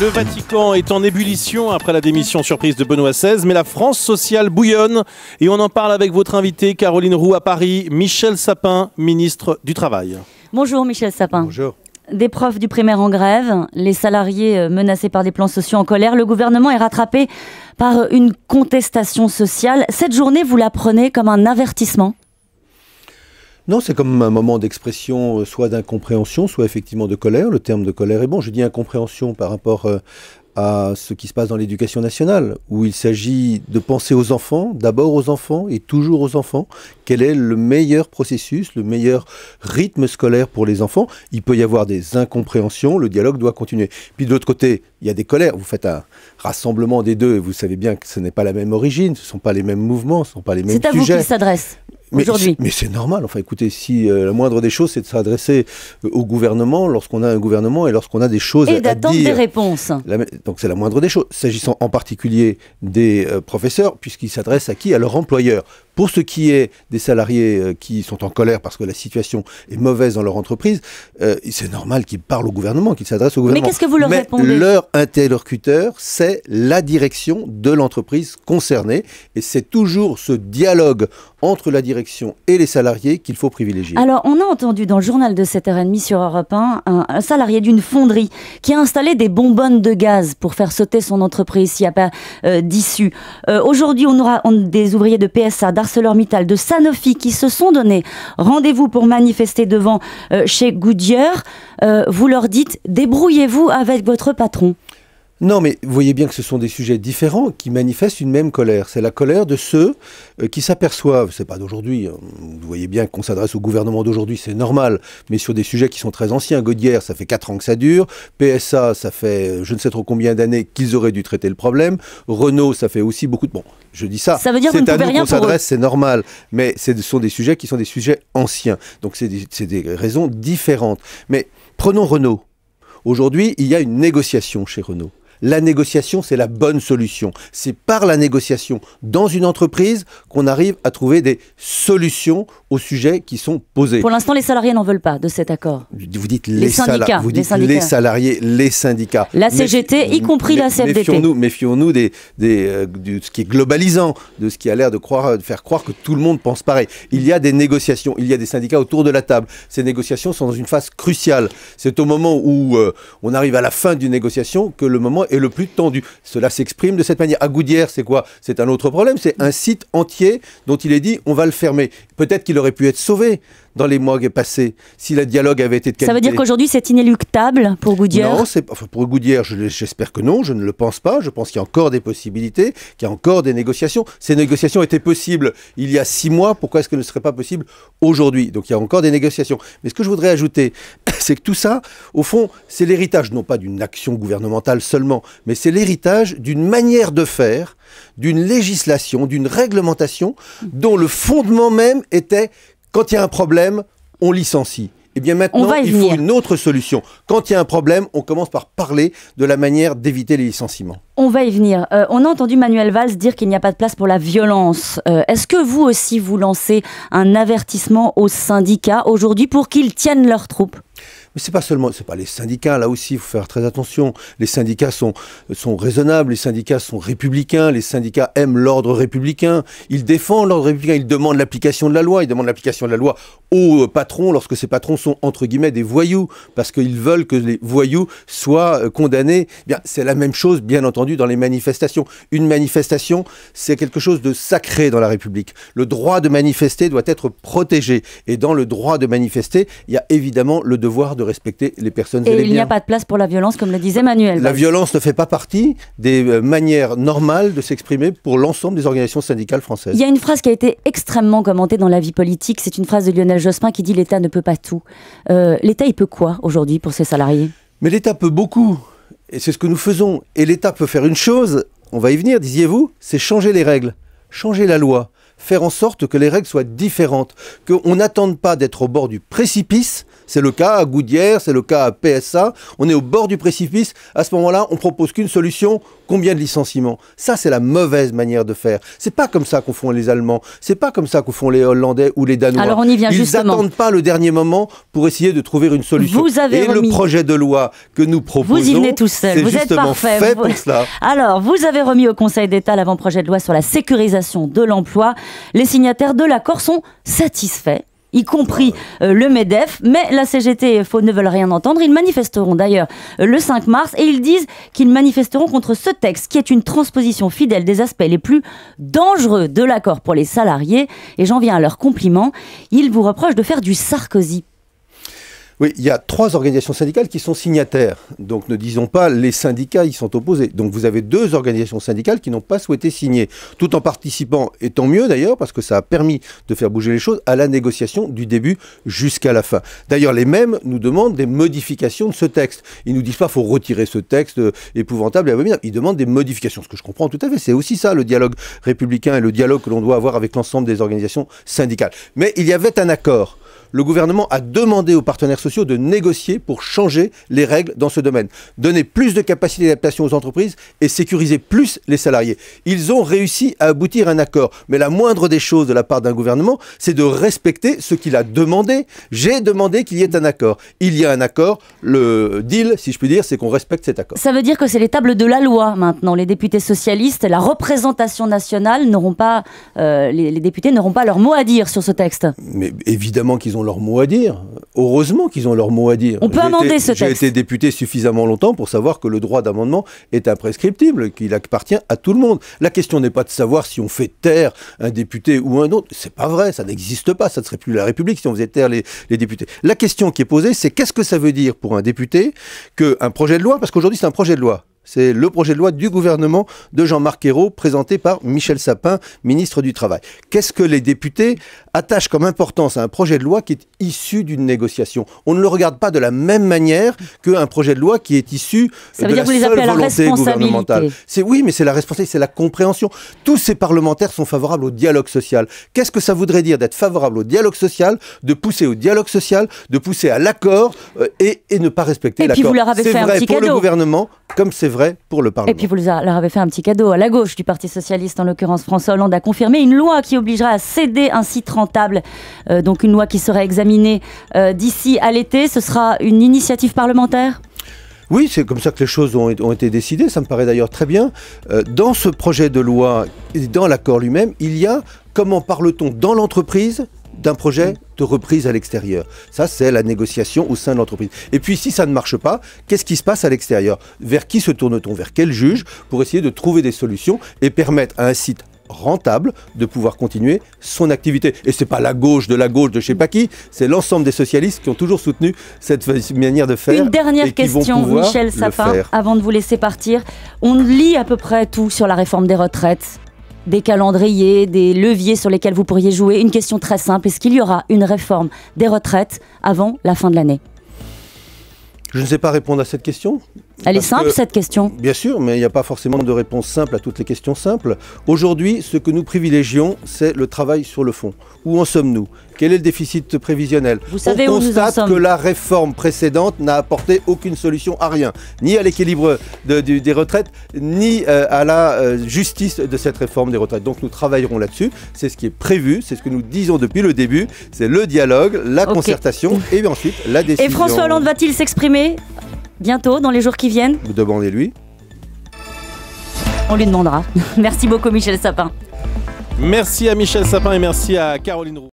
Le Vatican est en ébullition après la démission surprise de Benoît XVI, mais la France sociale bouillonne et on en parle avec votre invité, Caroline Roux à Paris, Michel Sapin, ministre du Travail. Bonjour Michel Sapin. Bonjour. Des profs du primaire en grève, les salariés euh, menacés par des plans sociaux en colère, le gouvernement est rattrapé par une contestation sociale. Cette journée, vous la prenez comme un avertissement non, c'est comme un moment d'expression, euh, soit d'incompréhension, soit effectivement de colère. Le terme de colère est bon. Je dis incompréhension par rapport euh, à ce qui se passe dans l'éducation nationale, où il s'agit de penser aux enfants, d'abord aux enfants et toujours aux enfants. Quel est le meilleur processus, le meilleur rythme scolaire pour les enfants Il peut y avoir des incompréhensions, le dialogue doit continuer. Puis de l'autre côté, il y a des colères. Vous faites un rassemblement des deux et vous savez bien que ce n'est pas la même origine, ce ne sont pas les mêmes mouvements, ce ne sont pas les mêmes sujets. C'est à vous qu'il s'adresse. Mais c'est normal. Enfin, écoutez, si euh, la moindre des choses, c'est de s'adresser euh, au gouvernement lorsqu'on a un gouvernement et lorsqu'on a des choses à, dire. Et d'attendre des réponses. donc c'est la moindre des choses. S'agissant en particulier des euh, professeurs, puisqu'ils s'adressent à qui À leur employeur. Pour ce qui est des salariés euh, qui sont en colère parce que la situation est mauvaise dans leur entreprise, euh, c'est normal qu'ils parlent au gouvernement, qu'ils s'adressent au gouvernement. Mais qu'est-ce que vous leur répondez Leur interlocuteur, c'est la direction de l'entreprise concernée. Et c'est toujours ce dialogue entre la direction et les salariés qu'il faut privilégier. Alors, on a entendu dans le journal de 7h30 sur Europe 1 un, salarié d'une fonderie qui a installé des bonbonnes de gaz pour faire sauter son entreprise s'il n'y a pas euh, d'issue. Aujourd'hui, on aura des ouvriers de PSA, de Sanofi qui se sont donnés rendez-vous pour manifester devant euh, chez Goodyear, euh, vous leur dites débrouillez-vous avec votre patron. Non, mais vous voyez bien que ce sont des sujets différents qui manifestent une même colère. C'est la colère de ceux euh, qui s'aperçoivent, c'est pas d'aujourd'hui, hein, vous voyez bien qu'on s'adresse au gouvernement d'aujourd'hui, c'est normal, mais sur des sujets qui sont très anciens. Gaudière, ça fait 4 ans que ça dure, PSA, ça fait euh, je ne sais trop combien d'années qu'ils auraient dû traiter le problème, Renault, ça fait aussi beaucoup de... Bon, je dis ça, ça veut dire c'est à nous qu'on s'adresse, c'est normal, mais ce sont des sujets qui sont des sujets anciens. Donc c'est des raisons différentes. Mais prenons Renault. Aujourd'hui, il y a une négociation chez Renault la négociation, c'est la bonne solution. C'est par la négociation dans une entreprise qu'on arrive à trouver des solutions aux sujets qui sont posés. Pour l'instant, les salariés n'en veulent pas de cet accord. Vous dites les, syndicats, les, salariés, les syndicats. La CGT, y compris la CFDT. Méfions-nous, méfions des, de euh, ce qui est globalisant, de ce qui a l'air de, croire, de faire croire que tout le monde pense pareil. Il y a des négociations, il y a des syndicats autour de la table. Ces négociations sont dans une phase cruciale. C'est au moment où euh, on arrive à la fin d'une négociation que le moment et le plus tendu. Cela s'exprime de cette manière. À Goudière, c'est quoi C'est un autre problème. C'est un site entier dont il est dit on va le fermer. Peut-être qu'il aurait pu être sauvé dans les mois passés si le dialogue avait été de qualité. Ça veut dire qu'aujourd'hui c'est inéluctable pour Goudière Non, enfin, pour Goudière, j'espère que non, je ne le pense pas. Je pense qu'il y a encore des possibilités, qu'il y a encore des négociations. Ces négociations étaient possibles il y a six mois, pourquoi est-ce que ne serait pas possible aujourd'hui Donc il y a encore des négociations. Mais ce que je voudrais ajouter, c'est que tout ça, au fond, c'est l'héritage, non pas d'une action gouvernementale seulement, mais c'est l'héritage d'une manière de faire, d'une législation, d'une réglementation dont le fondement même était quand il y a un problème, on licencie. Et eh bien maintenant, il faut une autre solution. Quand il y a un problème, on commence par parler de la manière d'éviter les licenciements. On va y venir. Euh, on a entendu Manuel Valls dire qu'il n'y a pas de place pour la violence. Euh, est-ce que vous aussi, vous lancez un avertissement aux syndicats aujourd'hui pour qu'ils tiennent leurs troupes mais c'est pas seulement, c'est pas les syndicats, là aussi, il faut faire très attention. Les syndicats sont, sont raisonnables, les syndicats sont républicains, les syndicats aiment l'ordre républicain, ils défendent l'ordre républicain, ils demandent l'application de la loi, ils demandent l'application de la loi aux euh, patrons lorsque ces patrons sont, entre guillemets, des voyous, parce qu'ils veulent que les voyous soient euh, condamnés. Eh bien, c'est la même chose, bien entendu, dans les manifestations. Une manifestation, c'est quelque chose de sacré dans la République. Le droit de manifester doit être protégé. Et dans le droit de manifester, il y a évidemment le devoir de respecter les personnes et, les Et il n'y a pas de place pour la violence, comme le disait Manuel. La violence ne fait pas partie des euh, manières normales de s'exprimer pour l'ensemble des organisations syndicales françaises. Il y a une phrase qui a été extrêmement commentée dans la vie politique. C'est une phrase de Lionel Jospin qui dit l'État ne peut pas tout. Euh, L'État, il peut quoi aujourd'hui pour ses salariés Mais l'État peut beaucoup. Et c'est ce que nous faisons. Et l'État peut faire une chose, on va y venir, disiez-vous, c'est changer les règles, changer la loi, faire en sorte que les règles soient différentes, qu'on n'attende pas d'être au bord du précipice c'est le cas à Goudière, c'est le cas à PSA. On est au bord du précipice. À ce moment-là, on propose qu'une solution combien de licenciements Ça, c'est la mauvaise manière de faire. C'est pas comme ça qu'on font les Allemands. C'est pas comme ça qu'on font les Hollandais ou les Danois. Alors on y vient Ils n'attendent pas le dernier moment pour essayer de trouver une solution. Vous le projet de loi que nous proposons, vous Vous êtes Alors vous avez remis au Conseil d'État l'avant-projet de loi sur la sécurisation de l'emploi. Les signataires de l'accord sont satisfaits y compris euh, le MEDEF. Mais la CGT et ne veulent rien entendre. Ils manifesteront d'ailleurs euh, le 5 mars et ils disent qu'ils manifesteront contre ce texte qui est une transposition fidèle des aspects les plus dangereux de l'accord pour les salariés. Et j'en viens à leur compliment, Ils vous reprochent de faire du Sarkozy oui, il y a trois organisations syndicales qui sont signataires. Donc ne disons pas les syndicats y sont opposés. Donc vous avez deux organisations syndicales qui n'ont pas souhaité signer, tout en participant, et tant mieux d'ailleurs, parce que ça a permis de faire bouger les choses, à la négociation du début jusqu'à la fin. D'ailleurs, les mêmes nous demandent des modifications de ce texte. Ils nous disent pas faut retirer ce texte euh, épouvantable et abominable. Ils demandent des modifications, ce que je comprends tout à fait. C'est aussi ça le dialogue républicain et le dialogue que l'on doit avoir avec l'ensemble des organisations syndicales. Mais il y avait un accord le gouvernement a demandé aux partenaires sociaux de négocier pour changer les règles dans ce domaine, donner plus de capacité d'adaptation aux entreprises et sécuriser plus les salariés. Ils ont réussi à aboutir à un accord, mais la moindre des choses de la part d'un gouvernement, c'est de respecter ce qu'il a demandé. J'ai demandé qu'il y ait un accord. Il y a un accord, le deal, si je puis dire, c'est qu'on respecte cet accord. Ça veut dire que c'est les tables de la loi maintenant. Les députés socialistes, la représentation nationale n'auront pas, euh, les, députés n'auront pas leur mot à dire sur ce texte. Mais évidemment qu'ils ont leur mot à dire. Heureusement qu'ils ont leur mot à dire. On peut amender ce texte. J'ai été député suffisamment longtemps pour savoir que le droit d'amendement est imprescriptible, qu'il appartient à tout le monde. La question n'est pas de savoir si on fait taire un député ou un autre. C'est pas vrai, ça n'existe pas. Ça ne serait plus la République si on faisait taire les, les députés. La question qui est posée, c'est qu'est-ce que ça veut dire pour un député qu'un projet de loi, parce qu'aujourd'hui c'est un projet de loi, c'est le projet de loi du gouvernement de Jean-Marc Ayrault, présenté par Michel Sapin, ministre du Travail. Qu'est-ce que les députés attachent comme importance à un projet de loi qui est issu d'une négociation On ne le regarde pas de la même manière qu'un projet de loi qui est issu de la seule volonté gouvernementale. C'est oui, mais c'est la responsabilité, c'est la compréhension. Tous ces parlementaires sont favorables au dialogue social. Qu'est-ce que ça voudrait dire d'être favorable au dialogue social, de pousser au dialogue social, de pousser à l'accord euh, et, ne pas respecter l'accord C'est vrai pour le gouvernement, comme c'est pour le Parlement. Et puis vous leur avez fait un petit cadeau à la gauche du Parti Socialiste, en l'occurrence François Hollande a confirmé une loi qui obligera à céder un site rentable, euh, donc une loi qui serait examinée euh, d'ici à l'été. Ce sera une initiative parlementaire oui, c'est comme ça que les choses ont, été décidées, ça me paraît d'ailleurs très bien. Euh, dans ce projet de loi et dans l'accord lui-même, il y a, comment parle-t-on dans l'entreprise d'un projet de reprise à l'extérieur. Ça, c'est la négociation au sein de l'entreprise. Et puis, si ça ne marche pas, qu'est-ce qui se passe à l'extérieur Vers qui se tourne-t-on Vers quel juge Pour essayer de trouver des solutions et permettre à un site rentable de pouvoir continuer son activité. Et c'est pas la gauche de la gauche de je sais pas qui, c'est l'ensemble des socialistes qui ont toujours soutenu cette manière de faire. Une dernière question, Michel Sapin, avant de vous laisser partir. On lit à peu près tout sur la réforme des retraites des calendriers, des leviers sur lesquels vous pourriez jouer Une question très simple, est-ce qu'il y aura une réforme des retraites avant la fin de l'année Je ne sais pas répondre à cette question. Elle est simple cette question Bien sûr, mais il n'y a pas forcément de réponse simple à toutes les questions simples. Aujourd'hui, ce que nous privilégions, c'est le travail sur le fond. Où en sommes-nous Quel est le déficit prévisionnel Vous savez On constate nous que la réforme précédente n'a apporté aucune solution à rien, ni à l'équilibre des retraites, ni euh, à la euh, justice de cette réforme des retraites. Donc nous travaillerons là-dessus. C'est ce qui est prévu, c'est ce que nous disons depuis le début. C'est le dialogue, la concertation et ensuite la décision. Et François Hollande va-t-il s'exprimer bientôt, dans les jours qui viennent Vous demandez-lui. On lui demandera. Merci beaucoup Michel Sapin. Merci à Michel Sapin et merci à Caroline Roux.